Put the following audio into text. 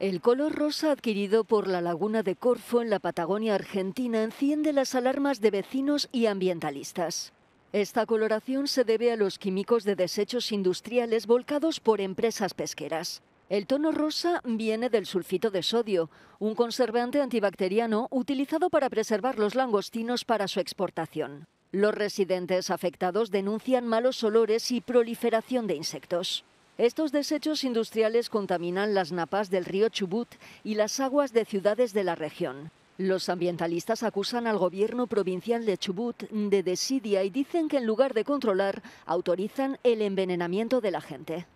El color rosa adquirido por la laguna de Corfo en la Patagonia Argentina enciende las alarmas de vecinos y ambientalistas. Esta coloración se debe a los químicos de desechos industriales volcados por empresas pesqueras. El tono rosa viene del sulfito de sodio, un conservante antibacteriano utilizado para preservar los langostinos para su exportación. Los residentes afectados denuncian malos olores y proliferación de insectos. Estos desechos industriales contaminan las napas del río Chubut y las aguas de ciudades de la región. Los ambientalistas acusan al gobierno provincial de Chubut de desidia y dicen que en lugar de controlar, autorizan el envenenamiento de la gente.